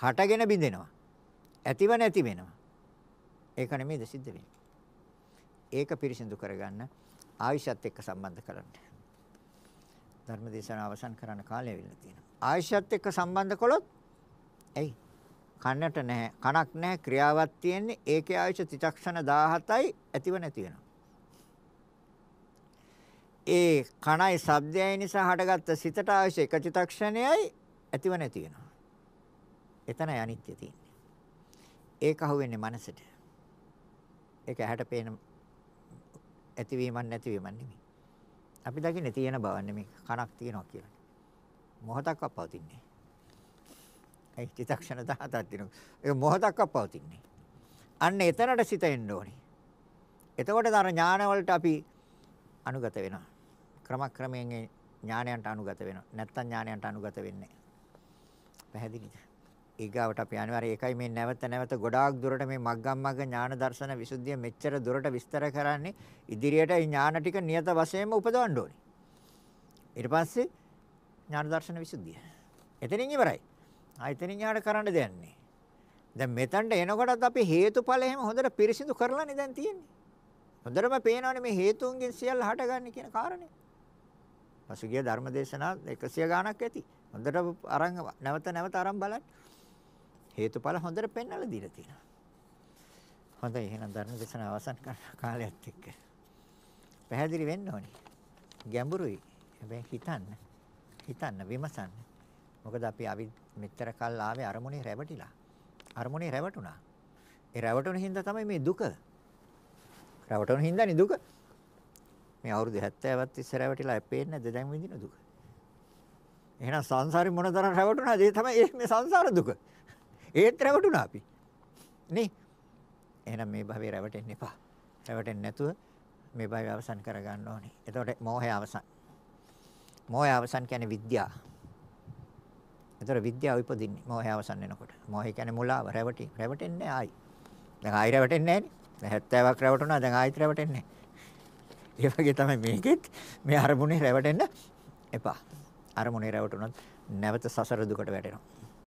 Speaker 1: හටගෙන බිඳෙනවා. ඇතිව නැති වෙනවා. ඒක නෙමෙයිද සිද්ධ වෙන්නේ. ඒක පිරිසිදු කරගන්න ආයශත් එක්ක සම්බන්ධ කරන්නේ. ධර්ම දේශනාව අවසන් කරන්න කාලය වෙලා තියෙනවා. ආයශත් එක්ක සම්බන්ධ කළොත් ඇයි? කන්නට නැහැ, කනක් නැහැ, ක්‍රියාවක් තියෙන්නේ. ඒකේ ආයශ තිතක්ෂණ 17යි ඇතිව නැති වෙනවා. ඒ කණයි ශබ්දයයි නිසා හටගත්ත සිතට ආයශ එක චිතක්ෂණයයි ඇතිව නැති වෙනවා. එතනයි අනිත්‍ය තියෙන්නේ. ඒක අහුවෙන්නේ මනසට. ඒක ඇහැට පේන ඇතිවීමක් නැතිවීමක් නෙමෙයි. අපි දකින්නේ තියෙන බවන්නේ මේ කණක් තියෙනවා කියලා. මොහොතක්වත් පවතින්නේ නැහැ. ඒ චිත්තක්ෂණ 17ක් දිනු. ඒ මොහොතක්වත් පවතින්නේ අන්න එතනට සිත එන්න ඕනේ. එතකොට අර ඥානවලට අපි අනුගත වෙනවා. ක්‍රමක්‍රමයෙන් ඥානයන්ට අනුගත වෙනවා. නැත්තම් ඥානයන්ට අනුගත වෙන්නේ නැහැ. පැහැදිලිද? ඊගාවට අපි අනිවාර්යයෙන් ඒකයි මේ නැවත නැවත ගොඩාක් දුරට මේ මග්ගමග්ග ඥාන දර්ශන විසුද්ධිය මෙච්චර දුරට විස්තර කරන්නේ ඉදිරියට මේ ඥාන ටික නියත වශයෙන්ම උපදවන්න ඕනේ. ඊට පස්සේ ඥාන දර්ශන විසුද්ධිය. එතනින් ඉවරයි. ආ එතනින් යාට කරන්න දෙයක් නැහැ. දැන් මෙතනට එනකොටත් අපි හේතුඵල එහෙම හොඳට පිරිසිදු කරලානේ දැන් තියෙන්නේ. හොඳටම පේනවනේ මේ හේතුන්ගෙන් සියල්ල හටගන්නේ කියන කාරණේ. පසුගිය ධර්මදේශනා 100 ගාණක් ඇති. හොඳට අරන් නැවත නැවත අරන් බලන්න. හේතුඵල හොඳට පෙන්වලා දීලා තියෙනවා. හොඳයි එහෙනම් ධර්ම දේශනාව අවසන් කරන කාලයත් එක්ක. පැහැදිලි වෙන්න ඕනේ. ගැඹුරුයි. හැබැයි හිතන්න. හිතන්න විමසන්න. මොකද අපි අවි මෙතර කල් ආවේ අරමුණේ රැවටිලා. අරමුණේ රැවටුණා. ඒ රැවටුණ හින්දා තමයි මේ දුක. රැවටුණ හින්දානේ දුක. මේ අවුරුදු 70වත් ඉස්සර රැවටිලා පේන්නේ නැද්ද දැන් විඳින දුක? එහෙනම් සංසාරේ මොන තරම් රැවටුණාද? ඒ තමයි මේ සංසාර දුක. ඒත් රැවටුණා අපි. නේ? එහෙනම් මේ භවයේ රැවටෙන්න එපා. රැවටෙන්න නැතුව මේ භවය අවසන් කරගන්න ඕනේ. එතකොට මෝහය අවසන්. මෝහය අවසන් කියන්නේ විද්‍යාව. එතකොට විද්‍යාව උපදින්නේ මෝහය අවසන් වෙනකොට. මෝහය කියන්නේ මුලාව, රැවටි. රැවටෙන්නේ ආයි. දැන් ආයි රැවටෙන්නේ නැහැ නේ. 70ක් රැවටුණා දැන් ආයිත් රැවටෙන්නේ නැහැ. ඒ වගේ තමයි මේකෙත් මේ අරමුණේ රැවටෙන්න එපා. අරමුණේ රැවටුණොත් නැවත සසර දුකට වැටෙනවා.